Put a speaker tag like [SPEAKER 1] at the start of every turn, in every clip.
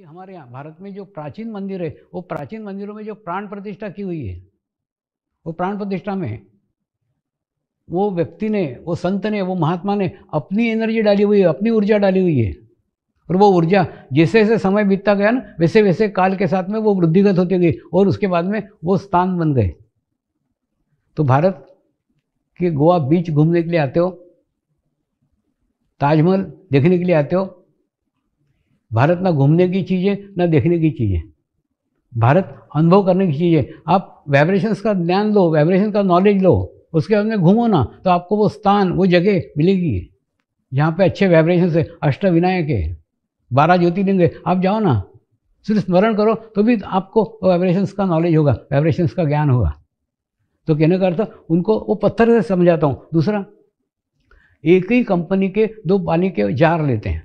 [SPEAKER 1] कि हमारे यहाँ भारत में जो प्राचीन मंदिर है वो प्राचीन मंदिरों में जो प्राण प्रतिष्ठा की हुई है वो प्राण प्रतिष्ठा में वो व्यक्ति ने वो संत ने वो महात्मा ने अपनी एनर्जी डाली हुई है अपनी ऊर्जा डाली हुई है और वो ऊर्जा जैसे जैसे समय बीतता गया ना वैसे वैसे काल के साथ में वो वृद्धिगत होती गई और उसके बाद में वो स्थान बन गए तो भारत के गोवा बीच घूमने के लिए आते हो ताजमहल देखने के लिए आते हो भारत ना घूमने की चीज़ें ना देखने की चीज़ें भारत अनुभव करने की चीज़ें आप वाइब्रेशंस का ज्ञान लो वाइब्रेशन का नॉलेज लो उसके बाद में घूमो ना तो आपको वो स्थान वो जगह मिलेगी यहाँ पे अच्छे वाइब्रेशन है अष्ट विनायक है बारह ज्योतिर्लिंग है आप जाओ ना सिर्फ स्मरण करो तो भी आपको वाइब्रेशन का नॉलेज होगा वाइब्रेशन का ज्ञान होगा तो कहने का अर्थ उनको वो पत्थर से समझाता हूँ दूसरा एक ही कंपनी के दो पानी के जार लेते हैं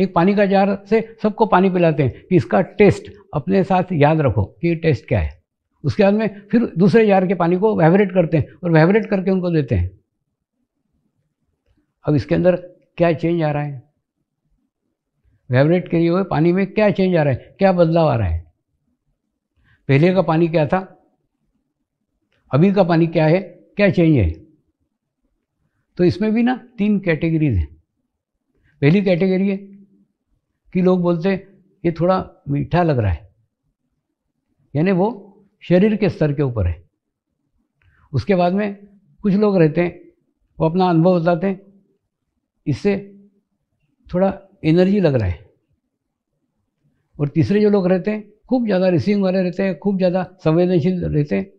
[SPEAKER 1] एक पानी का जार से सबको पानी पिलाते हैं कि इसका टेस्ट अपने साथ याद रखो कि ये टेस्ट क्या है उसके बाद में फिर दूसरे जार के पानी को वाइब्रेट करते हैं और वाइब्रेट करके उनको देते हैं अब इसके अंदर क्या चेंज आ रहा है वाइब्रेट किए हुए पानी में क्या चेंज आ रहा है क्या बदलाव आ रहा है पहले का पानी क्या था अभी का पानी क्या है क्या चेंज है तो इसमें भी ना तीन कैटेगरीज हैं पहली कैटेगरी है कि लोग बोलते हैं ये थोड़ा मीठा लग रहा है यानी वो शरीर के स्तर के ऊपर है उसके बाद में कुछ लोग रहते हैं वो अपना अनुभव बताते हैं इससे थोड़ा एनर्जी लग रहा है और तीसरे जो लोग रहते हैं खूब ज़्यादा रिसीविंग वाले रहते हैं खूब ज़्यादा संवेदनशील रहते हैं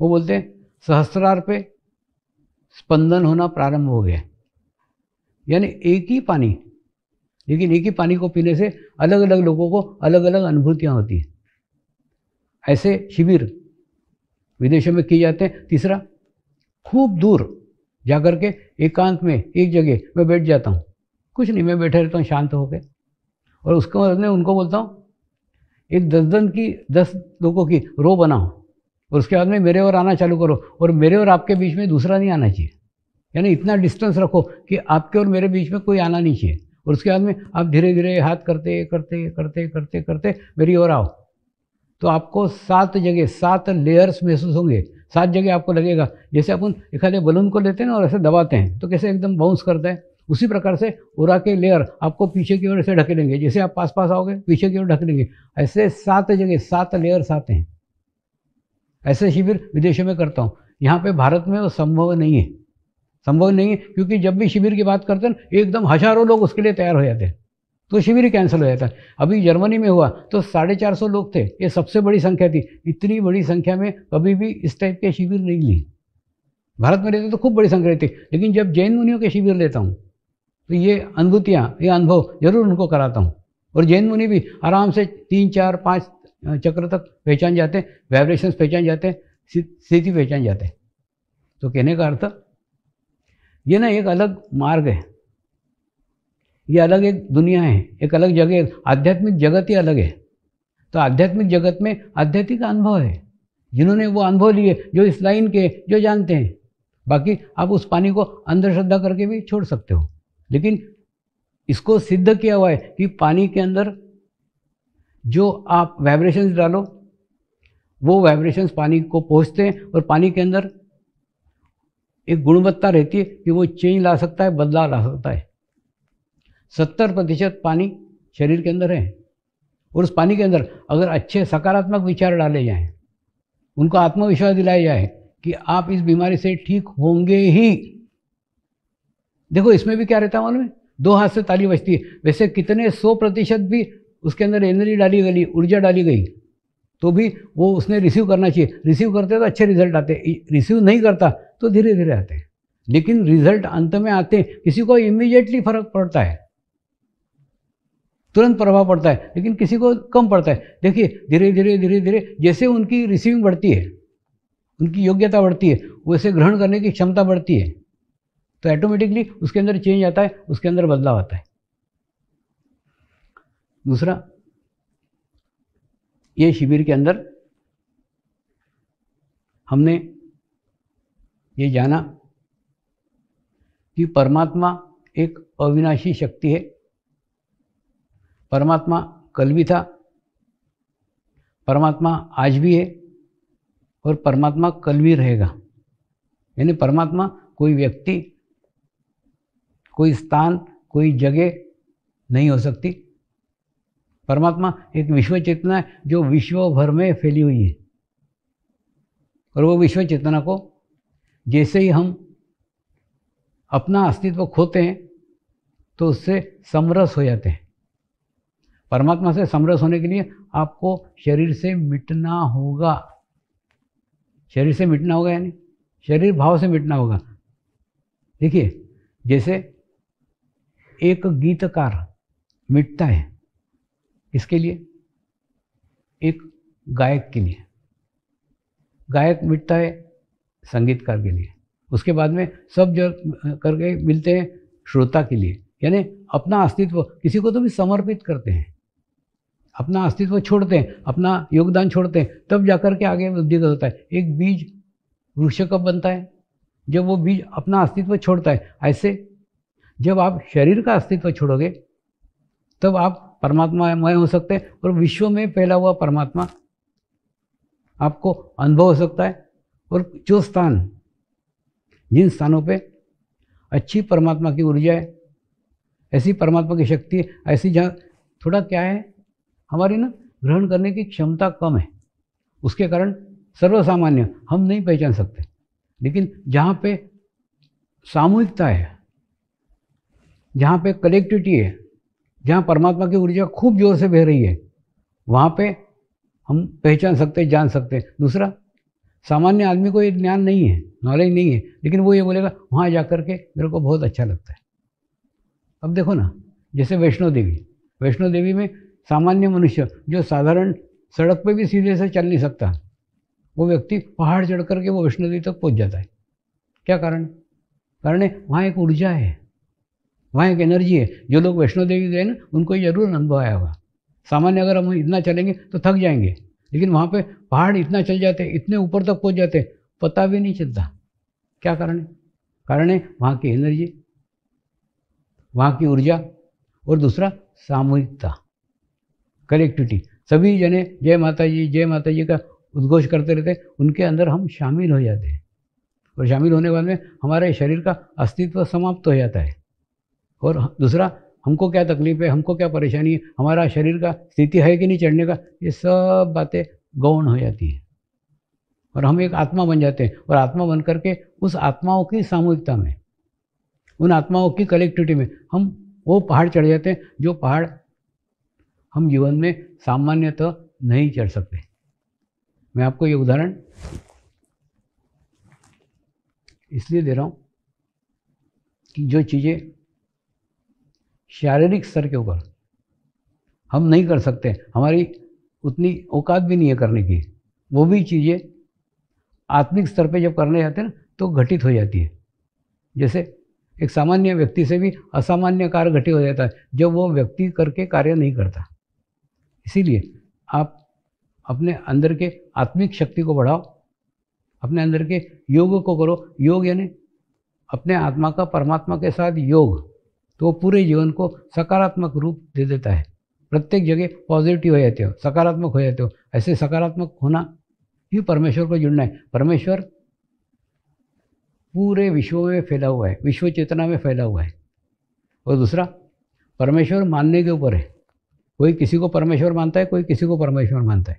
[SPEAKER 1] वो बोलते हैं सहस्त्रार पे स्पंदन होना प्रारंभ हो गया यानी एक ही पानी लेकिन एक ही पानी को पीने से अलग अलग लोगों को अलग अलग अनुभूतियाँ होती हैं ऐसे शिविर विदेशों में किए जाते हैं तीसरा खूब दूर जाकर के एकांत में एक जगह मैं बैठ जाता हूँ कुछ नहीं मैं बैठे रहता हूँ शांत होकर और उसके बाद में उनको बोलता हूँ एक दस दिन की दस लोगों की रो बनाओ और उसके बाद में मेरे और आना चालू करो और मेरे और आपके बीच में दूसरा नहीं आना चाहिए यानी इतना डिस्टेंस रखो कि आपके और मेरे बीच में कोई आना नहीं चाहिए और उसके बाद में आप धीरे धीरे हाथ करते करते करते करते करते मेरी ओर आओ तो आपको सात जगह सात लेयर्स महसूस होंगे सात जगह आपको लगेगा जैसे अपन एखाद बलून को लेते हैं ना और ऐसे दबाते हैं तो कैसे एकदम बाउंस करता है उसी प्रकार से उरा के लेयर आपको पीछे की ओर ऐसे लेंगे जैसे आप पास पास आओगे पीछे की ओर ढक लेंगे ऐसे सात जगह सात लेयर्स आते हैं ऐसे शिविर विदेशों में करता हूँ यहाँ पे भारत में वो संभव नहीं है संभव नहीं है क्योंकि जब भी शिविर की बात करते हैं एकदम हजारों लोग उसके लिए तैयार हो जाते हैं तो शिविर कैंसिल हो जाता है अभी जर्मनी में हुआ तो साढ़े चार सौ लोग थे ये सबसे बड़ी संख्या थी इतनी बड़ी संख्या में कभी भी इस टाइप के शिविर नहीं ली भारत में रहते तो खूब बड़ी संख्या रहती लेकिन जब जैन मुनियों के शिविर लेता हूँ तो ये अनुभूतियाँ ये अनुभव जरूर उनको कराता हूँ और जैन मुनि भी आराम से तीन चार पाँच चक्र तक पहचान जाते हैं पहचान जाते हैं स्थिति पहचान जाते हैं तो कहने का अर्थ ये ना एक अलग मार्ग है ये अलग एक दुनिया है एक अलग जगह आध्यात्मिक जगत ही अलग है तो आध्यात्मिक जगत में आध्यात्मिक अनुभव है जिन्होंने वो अनुभव लिए जो इस लाइन के जो जानते हैं बाकी आप उस पानी को अंधश्रद्धा करके भी छोड़ सकते हो लेकिन इसको सिद्ध किया हुआ है कि पानी के अंदर जो आप वाइब्रेशंस डालो वो वाइब्रेशंस पानी को पहुँचते हैं और पानी के अंदर एक गुणवत्ता रहती है कि वो चेंज ला सकता है बदलाव ला सकता है सत्तर प्रतिशत पानी शरीर के अंदर है और उस पानी के अंदर अगर अच्छे सकारात्मक विचार डाले जाएं उनको आत्मविश्वास दिलाया जाए कि आप इस बीमारी से ठीक होंगे ही देखो इसमें भी क्या रहता है मालूम है दो हाथ से ताली बजती है वैसे कितने सौ प्रतिशत भी उसके अंदर एनर्जी डाली गई ऊर्जा डाली गई तो भी वो उसने रिसीव करना चाहिए रिसीव करते तो अच्छे रिजल्ट आते रिसीव नहीं करता तो धीरे धीरे आते हैं लेकिन रिजल्ट अंत में आते हैं किसी को इमीडिएटली फर्क पड़ता है तुरंत प्रभाव पड़ता है लेकिन किसी को कम पड़ता है देखिए धीरे धीरे धीरे धीरे जैसे उनकी रिसीविंग बढ़ती है उनकी योग्यता बढ़ती है वैसे ग्रहण करने की क्षमता बढ़ती है तो ऐटोमेटिकली उसके अंदर चेंज आता है उसके अंदर बदलाव आता है दूसरा ये शिविर के अंदर हमने ये जाना कि परमात्मा एक अविनाशी शक्ति है परमात्मा कल भी था परमात्मा आज भी है और परमात्मा कल भी रहेगा यानी परमात्मा कोई व्यक्ति कोई स्थान कोई जगह नहीं हो सकती परमात्मा एक विश्व चेतना है जो विश्व भर में फैली हुई है और वो विश्व चेतना को जैसे ही हम अपना अस्तित्व खोते हैं तो उससे समरस हो जाते हैं परमात्मा से समरस होने के लिए आपको शरीर से मिटना होगा शरीर से मिटना होगा यानी शरीर भाव से मिटना होगा देखिए जैसे एक गीतकार मिटता है इसके लिए एक गायक के लिए गायक मिटता है संगीतकार के लिए उसके बाद में सब जो करके मिलते हैं श्रोता के लिए यानी अपना अस्तित्व किसी को तो भी समर्पित करते हैं अपना अस्तित्व छोड़ते हैं अपना योगदान छोड़ते हैं तब जाकर के आगे वृद्धि होता है एक बीज वृक्ष कब बनता है जब वो बीज अपना अस्तित्व छोड़ता है ऐसे जब आप शरीर का अस्तित्व छोड़ोगे तब आप मय हो सकते हैं और विश्व में फैला हुआ परमात्मा आपको अनुभव हो सकता है और जो स्थान जिन स्थानों पे अच्छी परमात्मा की ऊर्जा है ऐसी परमात्मा की शक्ति है ऐसी जहाँ थोड़ा क्या है हमारी ना ग्रहण करने की क्षमता कम है उसके कारण सर्वसामान्य हम नहीं पहचान सकते लेकिन जहाँ पे सामूहिकता है जहाँ पे कलेक्टिविटी है जहाँ परमात्मा की ऊर्जा खूब जोर से बह रही है वहाँ पे हम पहचान सकते जान सकते दूसरा सामान्य आदमी को ये ज्ञान नहीं है नॉलेज नहीं है लेकिन वो ये बोलेगा वहाँ जा कर के मेरे को बहुत अच्छा लगता है अब देखो ना जैसे वैष्णो देवी वैष्णो देवी में सामान्य मनुष्य जो साधारण सड़क पर भी सीधे से चल नहीं सकता वो व्यक्ति पहाड़ चढ़ करके वो वैष्णो देवी तक पहुँच जाता है क्या कारण कारण है वहाँ एक ऊर्जा है वहाँ एक एनर्जी है जो लोग वैष्णो देवी गए ना उनको जरूर अनुभव आया होगा सामान्य अगर हम इतना चलेंगे तो थक जाएंगे लेकिन वहाँ पे पहाड़ इतना चल जाते इतने ऊपर तक पहुँच जाते पता भी नहीं चलता क्या कारण है कारण है वहाँ की एनर्जी वहाँ की ऊर्जा और दूसरा सामूहिकता कलेक्टिविटी सभी जने जय माता जी जय माता जी का उद्घोष करते रहते उनके अंदर हम शामिल हो जाते हैं और शामिल होने के बाद में हमारे शरीर का अस्तित्व समाप्त हो जाता है और दूसरा हमको क्या तकलीफ है हमको क्या परेशानी है हमारा शरीर का स्थिति है कि नहीं चढ़ने का ये सब बातें गौण हो जाती हैं और हम एक आत्मा बन जाते हैं और आत्मा बन करके उस आत्माओं की सामूहिकता में उन आत्माओं की कलेक्टिविटी में हम वो पहाड़ चढ़ जाते हैं जो पहाड़ हम जीवन में सामान्यतः तो नहीं चढ़ सकते मैं आपको ये उदाहरण इसलिए दे रहा हूँ कि जो चीज़ें शारीरिक स्तर के ऊपर हम नहीं कर सकते हमारी उतनी औकात भी नहीं है करने की वो भी चीज़ें आत्मिक स्तर पे जब करने जाते हैं तो घटित हो जाती है जैसे एक सामान्य व्यक्ति से भी असामान्य कार्य घटित हो जाता है जब वो व्यक्ति करके कार्य नहीं करता इसीलिए आप अपने अंदर के आत्मिक शक्ति को बढ़ाओ अपने अंदर के योग को करो योग यानी अपने आत्मा का परमात्मा के साथ योग तो वो पूरे जीवन को सकारात्मक रूप दे देता है प्रत्येक जगह पॉजिटिव हो जाते हो सकारात्मक हो जाते हो ऐसे सकारात्मक होना ही परमेश्वर को जुड़ना है परमेश्वर पूरे विश्व में फैला हुआ है विश्व चेतना में फैला हुआ है और दूसरा परमेश्वर मानने के ऊपर है कोई किसी को परमेश्वर मानता है कोई किसी को परमेश्वर मानता है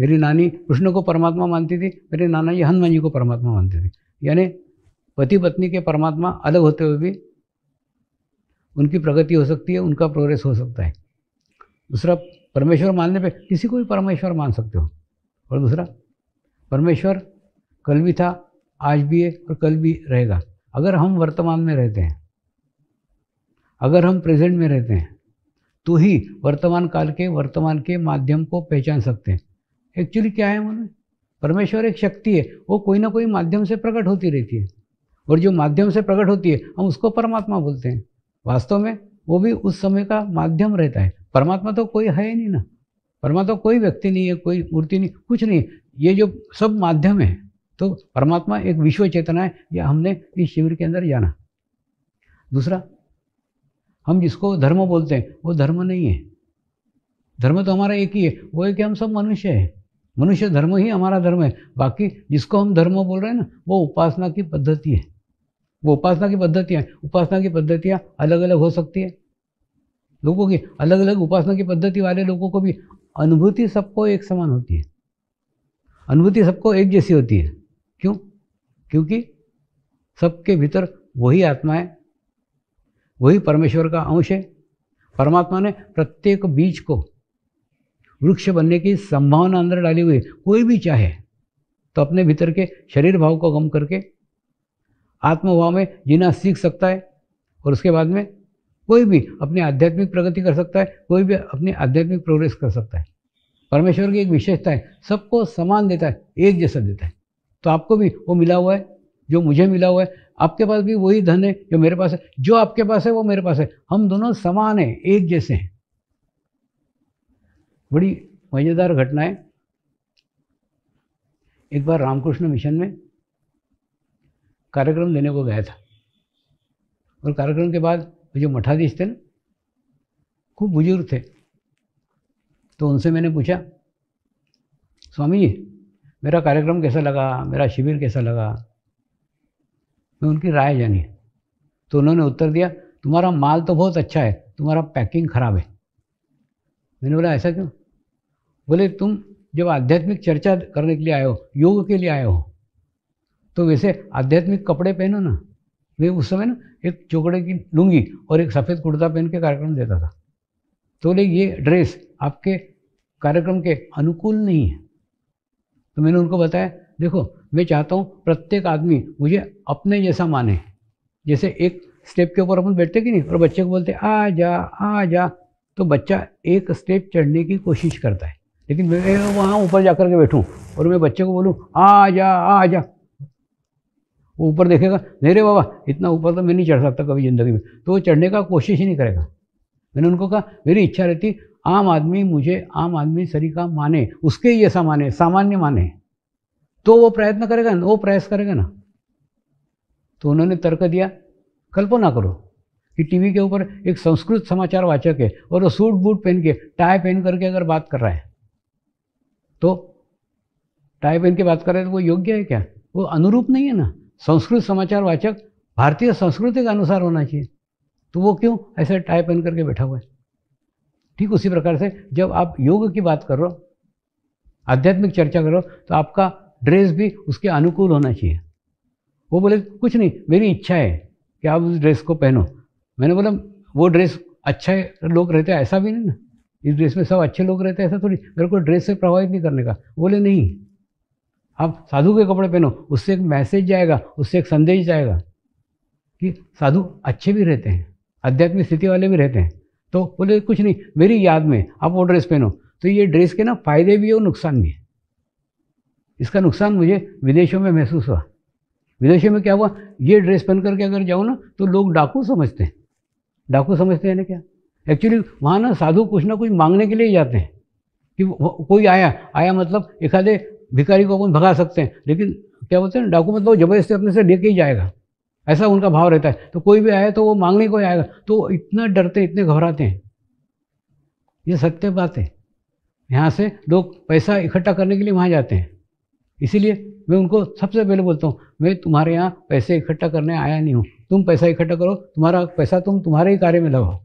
[SPEAKER 1] मेरी नानी कृष्ण को परमात्मा मानती थी मेरे नाना जी हनुमान जी को परमात्मा मानते थे यानी पति पत्नी के परमात्मा अलग होते हुए भी उनकी प्रगति हो सकती है उनका प्रोग्रेस हो सकता है दूसरा परमेश्वर मानने पे किसी को भी परमेश्वर मान सकते हो और दूसरा परमेश्वर कल भी था आज भी है और कल भी रहेगा अगर हम वर्तमान में रहते हैं अगर हम प्रेजेंट में रहते हैं तो ही वर्तमान काल के वर्तमान के माध्यम को पहचान सकते हैं एक्चुअली क्या है उन्होंने परमेश्वर एक शक्ति है वो कोई ना कोई माध्यम से प्रकट होती रहती है और जो माध्यम से प्रकट होती है हम उसको परमात्मा बोलते हैं वास्तव में वो भी उस समय का माध्यम रहता है परमात्मा तो कोई है ही नहीं ना परमात्मा तो कोई व्यक्ति नहीं है कोई मूर्ति नहीं कुछ नहीं ये जो सब माध्यम है तो परमात्मा एक विश्व चेतना है यह हमने इस शिविर के अंदर जाना दूसरा हम जिसको धर्म बोलते हैं वो धर्म नहीं है धर्म तो हमारा एक ही है वो है कि हम सब मनुष्य हैं मनुष्य धर्म ही हमारा धर्म है बाकी जिसको हम धर्म बोल रहे हैं ना वो उपासना की पद्धति है वो उपासना की पद्धतियाँ उपासना की पद्धतियाँ अलग अलग हो सकती है लोगों की अलग अलग उपासना की पद्धति वाले लोगों को भी अनुभूति सबको एक समान होती है अनुभूति सबको एक जैसी होती है क्यों क्योंकि सबके भीतर वही आत्मा है वही परमेश्वर का अंश है परमात्मा ने प्रत्येक बीज को वृक्ष बनने की संभावना अंदर डाली हुई कोई भी चाहे तो अपने भीतर के शरीर भाव को कम करके आत्मभाव में जीना सीख सकता है और उसके बाद में कोई भी अपनी आध्यात्मिक प्रगति कर सकता है कोई भी अपनी आध्यात्मिक प्रोग्रेस कर सकता है परमेश्वर की एक विशेषता है सबको समान देता है एक जैसा देता है तो आपको भी वो मिला हुआ है जो मुझे मिला हुआ है आपके पास भी वही धन है जो मेरे पास है जो आपके पास है वो मेरे पास है हम दोनों समान हैं एक जैसे हैं बड़ी मज़ेदार घटना है एक बार रामकृष्ण मिशन में कार्यक्रम देने को गया था और कार्यक्रम के बाद जो मठाधीश थे ना खूब बुजुर्ग थे तो उनसे मैंने पूछा स्वामी जी मेरा कार्यक्रम कैसा लगा मेरा शिविर कैसा लगा मैं उनकी राय जानी तो उन्होंने उत्तर दिया तुम्हारा माल तो बहुत अच्छा है तुम्हारा पैकिंग खराब है मैंने बोला ऐसा क्यों बोले तुम जब आध्यात्मिक चर्चा करने के लिए आए हो योग के लिए आए हो तो वैसे आध्यात्मिक कपड़े पहनो ना वे उस समय ना एक चोकड़े की लुंगी और एक सफ़ेद कुर्ता पहन के कार्यक्रम देता था तो बोले ये ड्रेस आपके कार्यक्रम के अनुकूल नहीं है तो मैंने उनको बताया देखो मैं चाहता हूँ प्रत्येक आदमी मुझे अपने जैसा माने जैसे एक स्टेप के ऊपर अपन बैठते कि नहीं और बच्चे को बोलते आ जा आ जा तो बच्चा एक स्टेप चढ़ने की कोशिश करता है लेकिन मैं वहाँ ऊपर जा कर के बैठूँ और मैं बच्चे को बोलूँ आ जा आ जा वो ऊपर देखेगा नहीं रे बाबा इतना ऊपर तो मैं नहीं चढ़ सकता कभी ज़िंदगी में तो वो चढ़ने का कोशिश ही नहीं करेगा मैंने उनको कहा मेरी इच्छा रहती आम आदमी मुझे आम आदमी सरीका माने उसके ही ऐसा माने सामान्य माने तो वो प्रयत्न करेगा ना वो प्रयास करेगा ना तो उन्होंने तर्क दिया कल्पना करो कि टीवी के ऊपर एक संस्कृत समाचार वाचक है और वो सूट बूट पहन के टाई पहन करके अगर बात कर रहा है तो टाई पहन के बात कर रहे हैं तो वो योग्य है क्या वो अनुरूप नहीं है ना संस्कृत समाचार वाचक भारतीय संस्कृति के अनुसार होना चाहिए तो वो क्यों ऐसे टाई पहन करके बैठा हुआ है ठीक उसी प्रकार से जब आप योग की बात कर रहे हो आध्यात्मिक चर्चा करो तो आपका ड्रेस भी उसके अनुकूल होना चाहिए वो बोले कुछ नहीं मेरी इच्छा है कि आप उस ड्रेस को पहनो मैंने बोला वो ड्रेस अच्छे लोग रहते हैं ऐसा भी नहीं ना इस ड्रेस में सब अच्छे लोग रहते हैं ऐसा थोड़ी मेरे को ड्रेस से प्रभावित नहीं करने का बोले नहीं आप साधु के कपड़े पहनो उससे एक मैसेज जाएगा उससे एक संदेश जाएगा कि साधु अच्छे भी रहते हैं आध्यात्मिक स्थिति वाले भी रहते हैं तो बोले कुछ नहीं मेरी याद में आप वो ड्रेस पहनो तो ये ड्रेस के ना फायदे भी है और नुकसान भी है इसका नुकसान मुझे विदेशों में महसूस हुआ विदेशों में क्या हुआ ये ड्रेस पहन करके अगर जाऊँ ना तो लोग डाकू समझते हैं डाकू समझते हैं ना क्या एक्चुअली वहाँ ना साधु कुछ ना कुछ मांगने के लिए जाते हैं कि कोई आया आया मतलब एखादे भिखारी को अपन भगा सकते हैं लेकिन क्या बोलते हैं डाकू मतलब जबरदस्ती अपने से लेके ही जाएगा ऐसा उनका भाव रहता है तो कोई भी आए तो वो मांगने को आएगा तो इतना डरते इतने घबराते हैं ये सत्य बात है यहाँ से लोग पैसा इकट्ठा करने के लिए वहाँ जाते हैं इसीलिए मैं उनको सबसे पहले बोलता हूँ मैं तुम्हारे यहाँ पैसे इकट्ठा करने आया नहीं हूँ तुम पैसा इकट्ठा करो तुम्हारा पैसा तुम तुम्हारे ही कार्य में लगाओ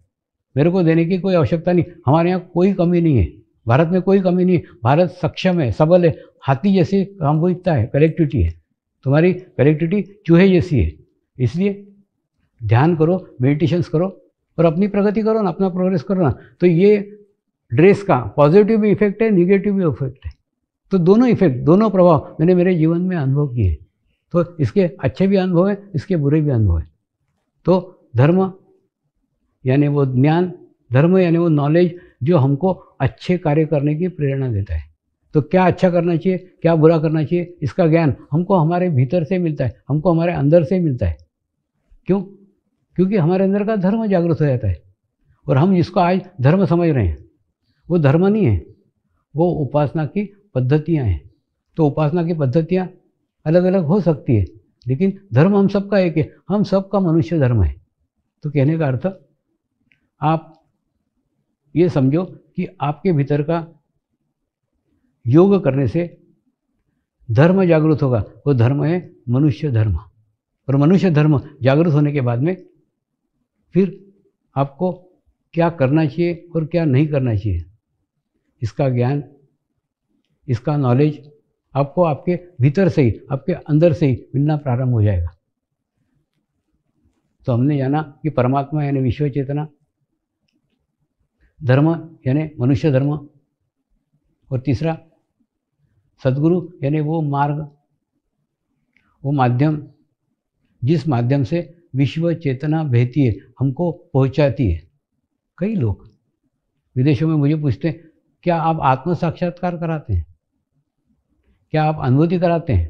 [SPEAKER 1] मेरे को देने की कोई आवश्यकता नहीं हमारे यहाँ कोई कमी नहीं है भारत में कोई कमी नहीं है भारत सक्षम है सबल है हाथी जैसे इतना है कलेक्टिविटी है तुम्हारी कलेक्टिविटी चूहे जैसी है इसलिए ध्यान करो मेडिटेशंस करो और अपनी प्रगति करो ना अपना प्रोग्रेस करो ना तो ये ड्रेस का पॉजिटिव भी इफेक्ट है निगेटिव भी इफेक्ट है तो दोनों इफेक्ट दोनों प्रभाव मैंने मेरे जीवन में अनुभव किए हैं तो इसके अच्छे भी अनुभव हैं इसके बुरे भी अनुभव हैं तो धर्म यानी वो ज्ञान धर्म यानी वो नॉलेज जो हमको अच्छे कार्य करने की प्रेरणा देता है तो क्या अच्छा करना चाहिए क्या बुरा करना चाहिए इसका ज्ञान हमको हमारे भीतर से मिलता है हमको हमारे अंदर से मिलता है क्यों क्योंकि हमारे अंदर का धर्म जागृत हो जाता है और हम जिसको आज धर्म समझ रहे हैं वो धर्म नहीं है वो उपासना की पद्धतियाँ हैं तो उपासना की पद्धतियाँ अलग अलग हो सकती है लेकिन धर्म हम सबका एक है हम सबका मनुष्य धर्म है तो कहने का अर्थ आप ये समझो कि आपके भीतर का योग करने से धर्म जागृत होगा वो धर्म है मनुष्य धर्म और मनुष्य धर्म जागृत होने के बाद में फिर आपको क्या करना चाहिए और क्या नहीं करना चाहिए इसका ज्ञान इसका नॉलेज आपको आपके भीतर से ही आपके अंदर से ही मिलना प्रारंभ हो जाएगा तो हमने जाना कि परमात्मा यानी विश्व चेतना धर्म यानी मनुष्य धर्म और तीसरा सदगुरु यानी वो मार्ग वो माध्यम जिस माध्यम से विश्व चेतना बहती है हमको पहुंचाती है कई लोग विदेशों में मुझे पूछते हैं क्या आप आत्म साक्षात्कार कराते हैं क्या आप अनुभूति कराते हैं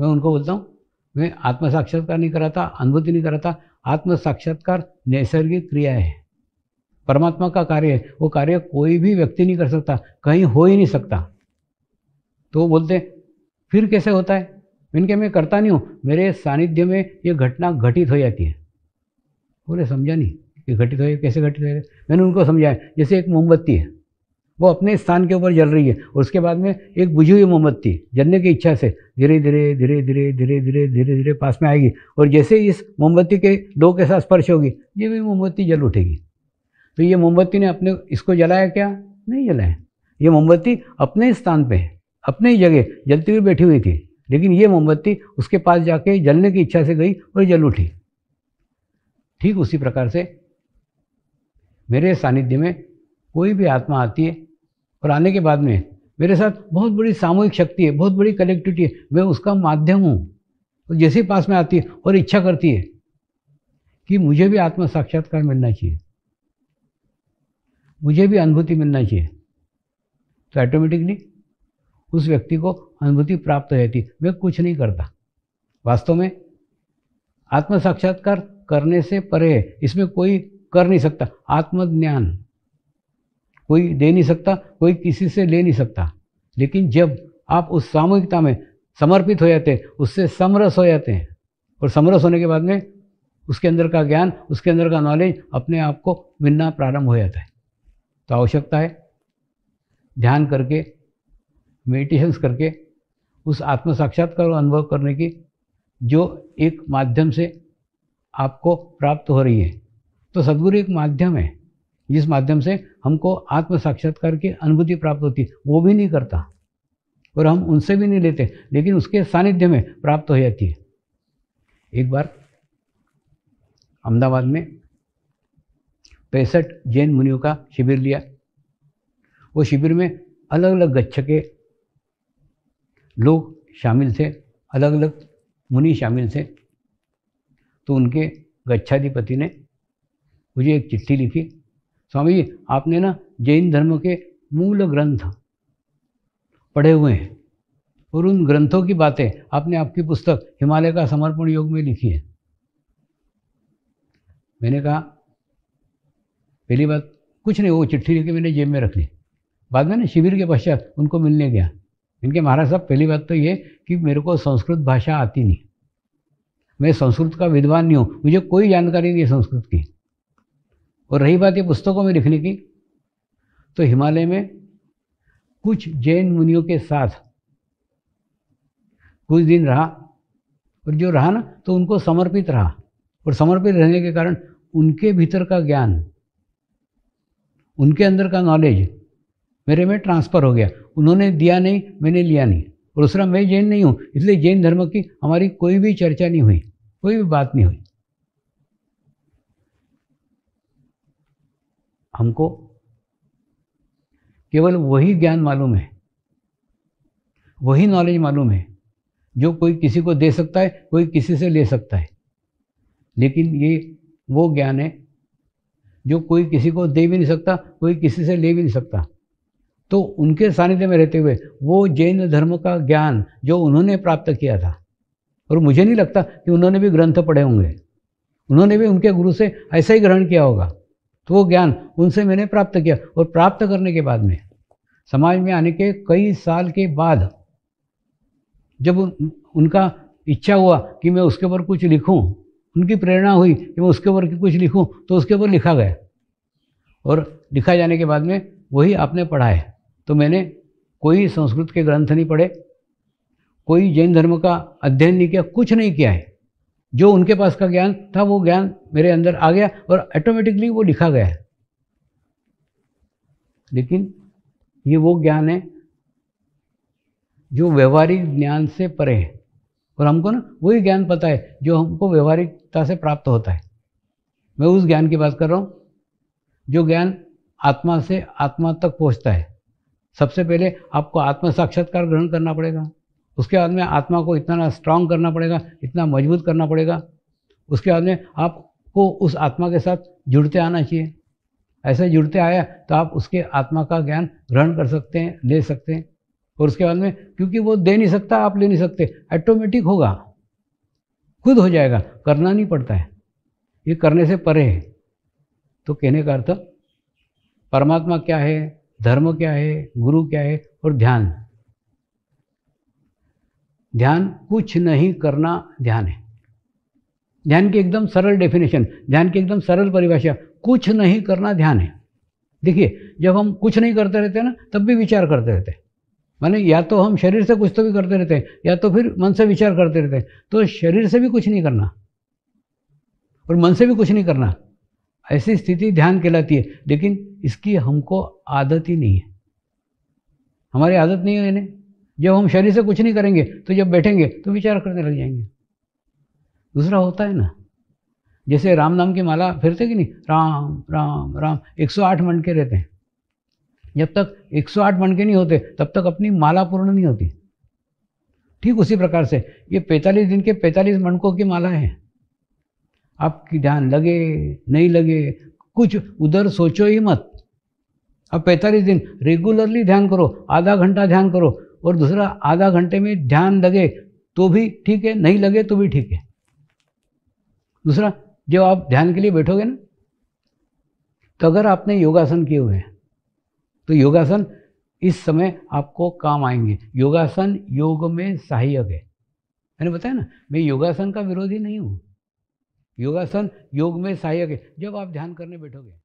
[SPEAKER 1] मैं उनको बोलता हूँ मैं आत्म साक्षात्कार नहीं कराता अनुभूति नहीं कराता आत्म साक्षात्कार नैसर्गिक क्रिया है परमात्मा का कार्य है वो कार्य कोई भी व्यक्ति नहीं कर सकता कहीं हो ही नहीं सकता तो वो बोलते फिर कैसे होता है इनके मैं करता नहीं हूँ मेरे सानिध्य में ये घटना घटित हो जाती है बोले समझा नहीं कि घटित हो कैसे घटित हो मैंने उनको समझाया जैसे एक मोमबत्ती है वो अपने स्थान के ऊपर जल रही है और उसके बाद में एक बुझी हुई मोमबत्ती जलने की इच्छा से धीरे धीरे धीरे धीरे धीरे धीरे धीरे धीरे पास में आएगी और जैसे इस मोमबत्ती के लो के साथ स्पर्श होगी ये भी मोमबत्ती जल उठेगी तो ये मोमबत्ती ने अपने इसको जलाया क्या नहीं जलाया ये मोमबत्ती अपने स्थान पे है अपने जगह जलती हुई बैठी हुई थी लेकिन ये मोमबत्ती उसके पास जाके जलने की इच्छा से गई और जल उठी ठीक उसी प्रकार से मेरे सानिध्य में कोई भी आत्मा आती है और आने के बाद में मेरे साथ बहुत बड़ी सामूहिक शक्ति है बहुत बड़ी कलेक्टिविटी है मैं उसका माध्यम हूँ और जैसे पास में आती है और इच्छा करती है कि मुझे भी आत्मा साक्षात्कार मिलना चाहिए मुझे भी अनुभूति मिलना चाहिए तो ऑटोमेटिकली उस व्यक्ति को अनुभूति प्राप्त हो जाती वह कुछ नहीं करता वास्तव में आत्म साक्षात्कार करने से परे है इसमें कोई कर नहीं सकता आत्मज्ञान कोई दे नहीं सकता कोई किसी से ले नहीं सकता लेकिन जब आप उस सामूहिकता में समर्पित हो जाते हैं उससे समरस हो जाते हैं और समरस होने के बाद में उसके अंदर का ज्ञान उसके अंदर का नॉलेज अपने आप को मिलना प्रारंभ हो जाता है तो आवश्यकता है ध्यान करके मेडिटेशंस करके उस आत्म साक्षात्कार अनुभव करने की जो एक माध्यम से आपको प्राप्त हो रही है तो सदगुरु एक माध्यम है जिस माध्यम से हमको आत्म साक्षात्कार की अनुभूति प्राप्त होती है वो भी नहीं करता और हम उनसे भी नहीं लेते लेकिन उसके सानिध्य में प्राप्त हो जाती है एक बार अहमदाबाद में पैंसठ जैन मुनियों का शिविर लिया वो शिविर में अलग अलग गच्छ के लोग शामिल थे अलग अलग मुनि शामिल थे तो उनके गच्छाधिपति ने मुझे एक चिट्ठी लिखी स्वामी जी आपने ना जैन धर्म के मूल ग्रंथ पढ़े हुए हैं और उन ग्रंथों की बातें आपने आपकी पुस्तक हिमालय का समर्पण योग में लिखी है मैंने कहा पहली बात कुछ नहीं वो चिट्ठी लिखी मैंने जेब में रख ली बाद में ना शिविर के पश्चात उनको मिलने गया इनके महाराज साहब पहली बात तो ये कि मेरे को संस्कृत भाषा आती नहीं मैं संस्कृत का विद्वान नहीं हूँ मुझे कोई जानकारी नहीं है संस्कृत की और रही बात ये पुस्तकों में लिखने की तो हिमालय में कुछ जैन मुनियों के साथ कुछ दिन रहा और जो रहा ना तो उनको समर्पित रहा और समर्पित रहने के कारण उनके भीतर का ज्ञान उनके अंदर का नॉलेज मेरे में ट्रांसफ़र हो गया उन्होंने दिया नहीं मैंने लिया नहीं और दूसरा मैं जैन नहीं हूँ इसलिए जैन धर्म की हमारी कोई भी चर्चा नहीं हुई कोई भी बात नहीं हुई हमको केवल वही ज्ञान मालूम है वही नॉलेज मालूम है जो कोई किसी को दे सकता है कोई किसी से ले सकता है लेकिन ये वो ज्ञान है जो कोई किसी को दे भी नहीं सकता कोई किसी से ले भी नहीं सकता तो उनके सानिध्य में रहते हुए वो जैन धर्म का ज्ञान जो उन्होंने प्राप्त किया था और मुझे नहीं लगता कि उन्होंने भी ग्रंथ पढ़े होंगे उन्होंने भी उनके गुरु से ऐसा ही ग्रहण किया होगा तो वो ज्ञान उनसे मैंने प्राप्त किया और प्राप्त करने के बाद में समाज में आने के कई साल के बाद जब उनका इच्छा हुआ कि मैं उसके ऊपर कुछ लिखूं उनकी प्रेरणा हुई कि मैं उसके ऊपर कुछ लिखूं तो उसके ऊपर लिखा गया और लिखा जाने के बाद में वही आपने पढ़ा है तो मैंने कोई संस्कृत के ग्रंथ नहीं पढ़े कोई जैन धर्म का अध्ययन नहीं किया कुछ नहीं किया है जो उनके पास का ज्ञान था वो ज्ञान मेरे अंदर आ गया और ऑटोमेटिकली वो लिखा गया है लेकिन ये वो ज्ञान है जो व्यवहारिक ज्ञान से परे है और हमको ना वही ज्ञान पता है जो हमको व्यवहारिकता से प्राप्त होता है मैं उस ज्ञान की बात कर रहा हूँ जो ज्ञान आत्मा से आत्मा तक पहुँचता है सबसे पहले आपको आत्म साक्षात्कार ग्रहण करना पड़ेगा उसके बाद में आत्मा को इतना स्ट्रांग करना पड़ेगा इतना मजबूत करना पड़ेगा उसके बाद में आपको उस आत्मा के साथ जुड़ते आना चाहिए ऐसे जुड़ते आया तो आप उसके आत्मा का ज्ञान ग्रहण कर सकते हैं ले सकते हैं और उसके बाद में क्योंकि वो दे नहीं सकता आप ले नहीं सकते ऑटोमेटिक होगा खुद हो जाएगा करना नहीं पड़ता है ये करने से परे है तो कहने का अर्थ परमात्मा क्या है धर्म क्या है गुरु क्या है और ध्यान ध्यान कुछ नहीं करना ध्यान है ध्यान की एकदम सरल डेफिनेशन ध्यान की एकदम सरल परिभाषा कुछ नहीं करना ध्यान है देखिए जब हम कुछ नहीं करते रहते ना तब भी विचार करते रहते हैं माने या तो हम शरीर से कुछ तो भी करते रहते हैं या तो फिर मन से विचार करते रहते हैं तो शरीर से भी कुछ नहीं करना और मन से भी कुछ नहीं करना ऐसी स्थिति ध्यान कहलाती है लेकिन इसकी हमको आदत ही नहीं है हमारी आदत नहीं है इन्हें जब हम शरीर से कुछ नहीं करेंगे तो जब बैठेंगे तो विचार करने लग जाएंगे दूसरा होता है ना जैसे राम नाम की माला फिरते कि नहीं राम राम राम 108 मन के रहते हैं जब तक 108 मन के नहीं होते तब तक अपनी माला पूर्ण नहीं होती ठीक उसी प्रकार से ये 45 दिन के 45 मणकों की माला है आपकी ध्यान लगे नहीं लगे कुछ उधर सोचो ही मत अब पैंतालीस दिन रेगुलरली ध्यान करो आधा घंटा ध्यान करो और दूसरा आधा घंटे में ध्यान लगे तो भी ठीक है नहीं लगे तो भी ठीक है दूसरा जब आप ध्यान के लिए बैठोगे ना तो अगर आपने योगासन किए हुए हैं तो योगासन इस समय आपको काम आएंगे योगासन योग में सहायक है मैंने बताया ना मैं योगासन का विरोधी नहीं हूँ योगासन योग में सहायक है जब आप ध्यान करने बैठोगे